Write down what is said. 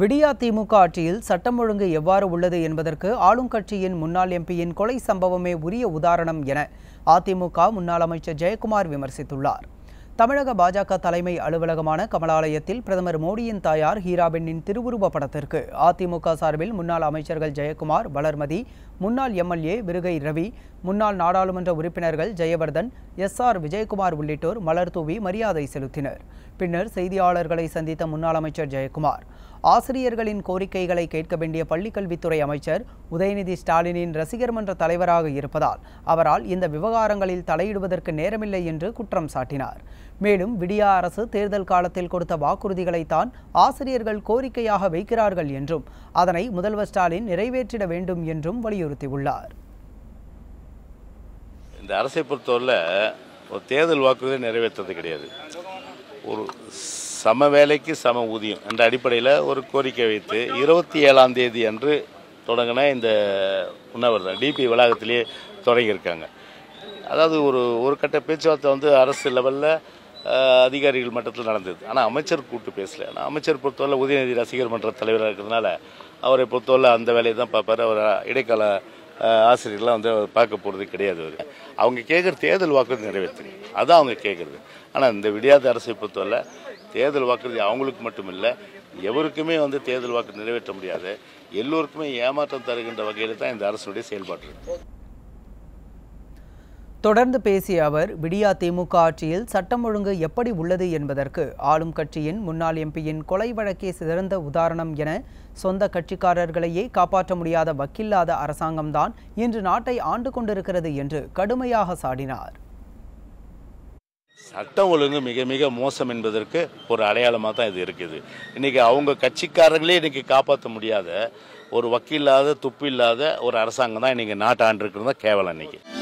விடியா திமுக ஆட்சியில் சட்டம் ஒழுங்கு எவ்வாறு உள்ளது என்பதற்கு ஆளும் கட்சியின் முன்னாள் எம்பியின் கொலை சம்பவமே உரிய உதாரணம் என அதிமுக முன்னாள் அமைச்சர் ஜெயக்குமார் விமர்சித்துள்ளார் தமிழக பாஜக தலைமை அலுவலகமான கமலாலயத்தில் பிரதமர் மோடியின் தாயார் ஹீராபெண்ணின் திருவுருவ படத்திற்கு அதிமுக சார்பில் முன்னாள் அமைச்சர்கள் ஜெயக்குமார் வளர்மதி முன்னாள் எம்எல்ஏ விருகை ரவி முன்னாள் நாடாளுமன்ற உறுப்பினர்கள் ஜெயவர்தன் எஸ் ஆர் விஜயகுமார் உள்ளிட்டோர் மலர் தூவி மரியாதை செலுத்தினர் பின்னர் செய்தியாளர்களை சந்தித்த முன்னாள் அமைச்சர் ஜெயக்குமார் ஆசிரியர்களின் கோரிக்கைகளை கேட்க வேண்டிய பள்ளிக்கல்வித்துறை அமைச்சர் உதயநிதி ஸ்டாலினின் ரசிகர் மன்ற தலைவராக இருப்பதால் அவரால் இந்த விவகாரங்களில் தலையிடுவதற்கு நேரமில்லை என்று குற்றம் சாட்டினார் மேலும் விடியா அரசு தேர்தல் காலத்தில் கொடுத்த வாக்குறுதிகளைத்தான் ஆசிரியர்கள் கோரிக்கையாக வைக்கிறார்கள் என்றும் அதனை முதல்வர் ஸ்டாலின் நிறைவேற்றிட வேண்டும் என்றும் வலியுறுத்தியுள்ளார் இந்த அரசை பொறுத்தவரை ஒரு தேர்தல் வாக்குறுதியை நிறைவேற்றது கிடையாது ஒரு சம வேலைக்கு சம ஊதியம் என்ற அடிப்படையில் ஒரு கோரிக்கை வைத்து இருபத்தி ஏழாம் தேதி அன்று தொடங்கின இந்த உண்ணாவிரதம் டிபி வளாகத்திலேயே தொடங்கியிருக்காங்க அதாவது ஒரு ஒரு கட்ட பேச்சுவார்த்தை வந்து அரசு லெவலில் அதிகாரிகள் மட்டத்தில் நடந்தது ஆனால் அமைச்சர் கூப்பிட்டு பேசல ஆனால் அமைச்சர் பொறுத்தவரை உதயநிதி ரசிகர் மன்ற தலைவராக இருக்கிறதுனால அவரை பொறுத்தவரை அந்த வேலையை தான் பார்ப்பார் அவர் இடைக்கால ஆசிரியர்லாம் வந்து பார்க்க போகிறது கிடையாது அவர் அவங்க கேட்குற தேர்தல் வாக்கு நிறைவேற்றுங்க அதுதான் அவங்க கேட்குறது ஆனால் இந்த விடியாத அரசை பொறுத்தவரை தேர்தல் வாக்குறுதி அவங்களுக்கு மட்டும் இல்லை எவருக்குமே வந்து தேர்தல் வாக்கு நிறைவேற்ற முடியாது எல்லோருக்குமே ஏமாற்றம் தருகின்ற வகையில் தான் இந்த அரசுடைய செயல்பாடு தொடர்ந்து பேசிய அவர் விடியா திமுக ஆட்சியில் சட்டம் ஒழுங்கு எப்படி உள்ளது என்பதற்கு ஆளும் கட்சியின் முன்னாள் எம்பியின் கொலை வழக்கே சிறந்த உதாரணம் என சொந்த கட்சிக்காரர்களையே காப்பாற்ற முடியாத வக்கில்லாத அரசாங்கம்தான் இன்று நாட்டை ஆண்டு கொண்டிருக்கிறது என்று கடுமையாக சாடினார் சட்டம் ஒழுங்கு மிக மிக மோசம் என்பதற்கு ஒரு அடையாளமாக தான் இது இருக்குது இன்றைக்கி அவங்க கட்சிக்காரங்களே இன்றைக்கி காப்பாற்ற முடியாத ஒரு வக்கீல் இல்லாத துப்பு இல்லாத ஒரு அரசாங்கம் தான் இன்றைக்கி நாட்டாண்டிருக்கிறது தான் கேவலம் இன்றைக்கி